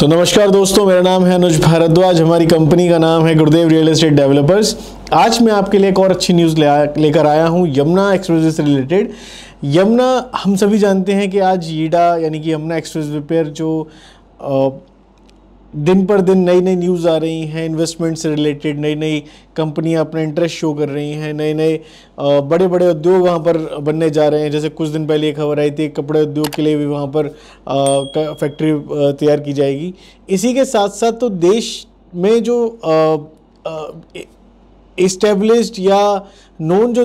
तो नमस्कार दोस्तों मेरा नाम है अनुज भारद्वाज हमारी कंपनी का नाम है गुरुदेव रियल एस्टेट डेवलपर्स आज मैं आपके लिए एक और अच्छी न्यूज़ ले लेकर आया हूँ यमुना एक्सप्रेस से रिलेटेड यमुना हम सभी जानते हैं कि आज ईडा यानी कि यमुना एक्सप्रेस वे पर जो दिन पर दिन नई नई न्यूज़ आ रही हैं इन्वेस्टमेंट से रिलेटेड नई नई कंपनियां अपना इंटरेस्ट शो कर रही हैं नए नए बड़े बड़े उद्योग वहां पर बनने जा रहे हैं जैसे कुछ दिन पहले एक खबर आई थी कपड़े उद्योग के लिए भी वहां पर फैक्ट्री तैयार की जाएगी इसी के साथ साथ तो देश में जो आ, आ, इस्टेब्लिश्ड या नॉन जो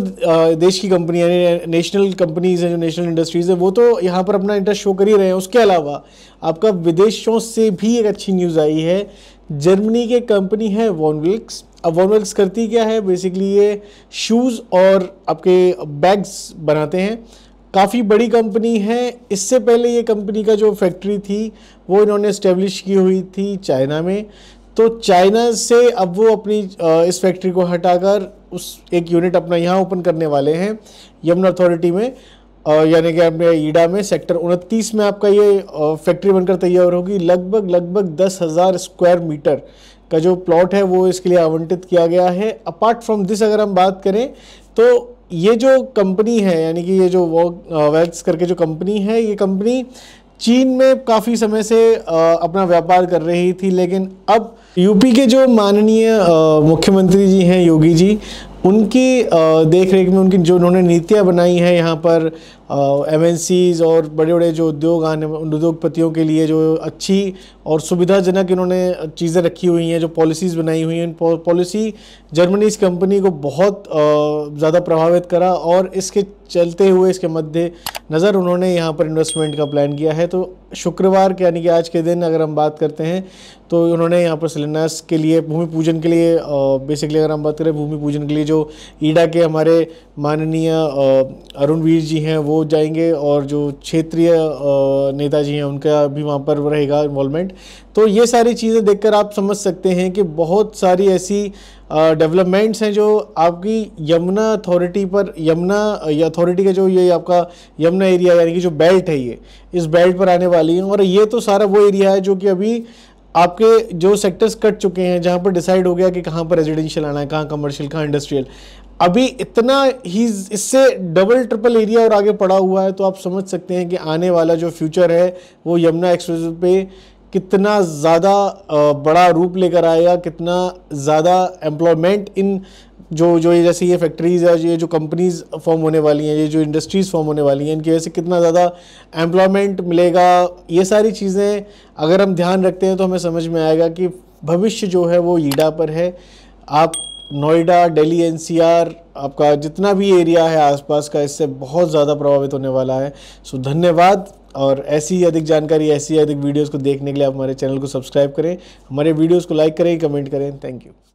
देश की कंपनी यानी नेशनल कंपनीज हैं जो नेशनल इंडस्ट्रीज़ है वो तो यहाँ पर अपना इंटरेस्ट शो कर ही रहे हैं उसके अलावा आपका विदेशों से भी एक अच्छी न्यूज़ आई है जर्मनी के कंपनी है वॉनविल्क्स अब वॉनविल्क्स करती क्या है बेसिकली ये शूज़ और आपके बैग्स बनाते हैं काफ़ी बड़ी कंपनी है इससे पहले ये कंपनी का जो फैक्ट्री थी वो इन्होंने इस्टेब्लिश की हुई थी चाइना में तो चाइना से अब वो अपनी इस फैक्ट्री को हटाकर उस एक यूनिट अपना यहाँ ओपन करने वाले हैं यमुना अथॉरिटी में यानी कि अपने ईडा में सेक्टर उनतीस में आपका ये फैक्ट्री बनकर तैयार होगी लगभग लगभग दस हज़ार स्क्वायर मीटर का जो प्लॉट है वो इसके लिए आवंटित किया गया है अपार्ट फ्रॉम दिस अगर हम बात करें तो ये जो कंपनी है यानी कि ये जो वॉक वेल्थ करके जो कंपनी है ये कंपनी चीन में काफ़ी समय से अपना व्यापार कर रही थी लेकिन अब यूपी के जो माननीय मुख्यमंत्री जी हैं योगी जी उनकी देख रेख में उनकी जो उन्होंने नीतियाँ बनाई हैं यहाँ पर एम और बड़े बड़े जो उद्योग आने उद्योगपतियों के लिए जो अच्छी और सुविधाजनक इन्होंने चीज़ें रखी हुई हैं जो पॉलिसीज़ बनाई हुई हैं पॉलिसी जर्मनी इस कंपनी को बहुत ज़्यादा प्रभावित करा और इसके चलते हुए इसके मध्य नज़र उन्होंने यहाँ पर इन्वेस्टमेंट का प्लान किया है तो शुक्रवार के यानी कि आज के दिन अगर हम बात करते हैं तो उन्होंने यहाँ पर सिलेनास के लिए भूमि पूजन के लिए बेसिकली अगर हम बात करें भूमि पूजन के लिए जो ईडा के हमारे माननीय अरुण वीर जी हैं वो वो जाएंगे और जो क्षेत्रीय नेताजी हैं उनका भी वहाँ पर रहेगा इन्वॉलमेंट तो ये सारी चीज़ें देखकर आप समझ सकते हैं कि बहुत सारी ऐसी डेवलपमेंट्स हैं जो आपकी यमुना अथॉरिटी पर यमुना अथॉरिटी का जो ये आपका यमुना एरिया यानी कि जो बेल्ट है ये इस बेल्ट पर आने वाली है और ये तो सारा वो एरिया है जो कि अभी आपके जो सेक्टर्स कट चुके हैं जहाँ पर डिसाइड हो गया कि कहाँ पर रेजिडेंशियल आना है कहाँ कमर्शियल कहाँ इंडस्ट्रियल अभी इतना ही इससे डबल ट्रिपल एरिया और आगे पड़ा हुआ है तो आप समझ सकते हैं कि आने वाला जो फ्यूचर है वो यमुना एक्सप्रेस पे कितना ज़्यादा बड़ा रूप लेकर आएगा कितना ज़्यादा एम्प्लॉयमेंट इन जो जो ये जैसे ये फैक्ट्रीज़ है ये जो कंपनीज़ फॉर्म होने वाली हैं ये जो इंडस्ट्रीज़ फॉर्म होने वाली हैं इनकी वजह से कितना ज़्यादा एम्प्लॉयमेंट मिलेगा ये सारी चीज़ें अगर हम ध्यान रखते हैं तो हमें समझ में आएगा कि भविष्य जो है वो ईडा पर है आप नोएडा दिल्ली एनसीआर आपका जितना भी एरिया है आसपास का इससे बहुत ज़्यादा प्रभावित होने वाला है सो धन्यवाद और ऐसी अधिक जानकारी ऐसी अधिक वीडियोस को देखने के लिए आप हमारे चैनल को सब्सक्राइब करें हमारे वीडियोस को लाइक करें कमेंट करें थैंक यू